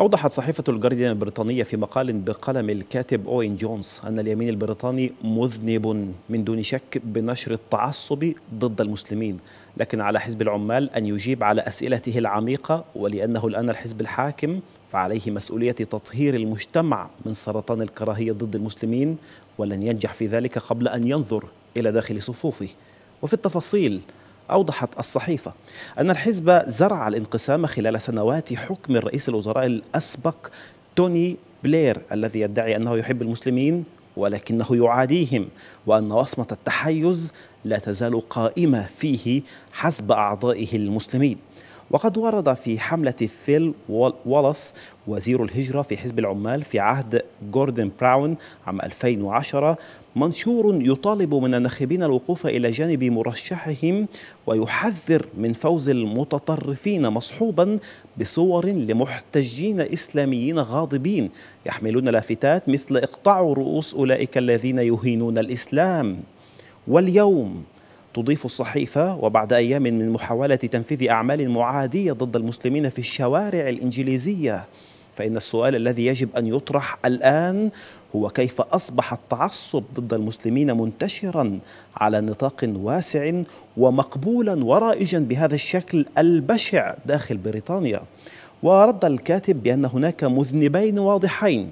أوضحت صحيفة الجارديان البريطانية في مقال بقلم الكاتب أوين جونز أن اليمين البريطاني مذنب من دون شك بنشر التعصب ضد المسلمين لكن على حزب العمال أن يجيب على أسئلته العميقة ولأنه الآن الحزب الحاكم فعليه مسؤولية تطهير المجتمع من سرطان الكراهية ضد المسلمين ولن ينجح في ذلك قبل أن ينظر إلى داخل صفوفه وفي التفاصيل أوضحت الصحيفة أن الحزب زرع الانقسام خلال سنوات حكم رئيس الوزراء الأسبق توني بلير الذي يدعي أنه يحب المسلمين ولكنه يعاديهم وأن وصمة التحيز لا تزال قائمة فيه حسب أعضائه المسلمين وقد ورد في حملة فيل وولس وزير الهجرة في حزب العمال في عهد جوردن براون عام 2010 منشور يطالب من الناخبين الوقوف إلى جانب مرشحهم ويحذر من فوز المتطرفين مصحوبا بصور لمحتجين إسلاميين غاضبين يحملون لافتات مثل اقطعوا رؤوس أولئك الذين يهينون الإسلام واليوم تضيف الصحيفة وبعد أيام من محاولة تنفيذ أعمال معادية ضد المسلمين في الشوارع الإنجليزية فإن السؤال الذي يجب أن يطرح الآن هو كيف أصبح التعصب ضد المسلمين منتشرا على نطاق واسع ومقبولا ورائجا بهذا الشكل البشع داخل بريطانيا ورد الكاتب بأن هناك مذنبين واضحين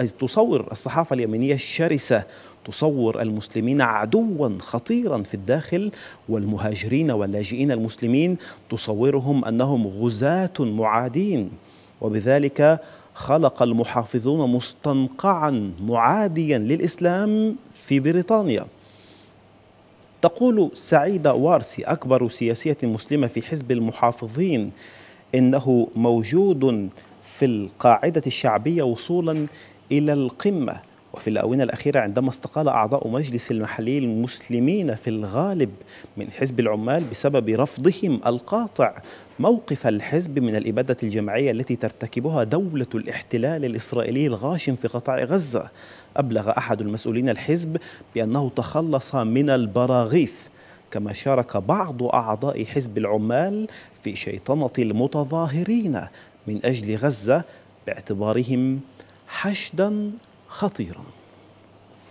إذ تصور الصحافة اليمنية الشرسة تصور المسلمين عدوا خطيرا في الداخل والمهاجرين واللاجئين المسلمين تصورهم أنهم غزاة معادين وبذلك خلق المحافظون مستنقعا معاديا للإسلام في بريطانيا تقول سعيدة وارسي أكبر سياسية مسلمة في حزب المحافظين إنه موجود في القاعدة الشعبية وصولا إلى القمة وفي الآونة الأخيرة عندما استقال أعضاء مجلس المحلي المسلمين في الغالب من حزب العمال بسبب رفضهم القاطع موقف الحزب من الإبادة الجماعية التي ترتكبها دولة الاحتلال الإسرائيلي الغاشم في قطاع غزة أبلغ أحد المسؤولين الحزب بأنه تخلص من البراغيث كما شارك بعض أعضاء حزب العمال في شيطنة المتظاهرين من أجل غزة باعتبارهم حشدا خطيرا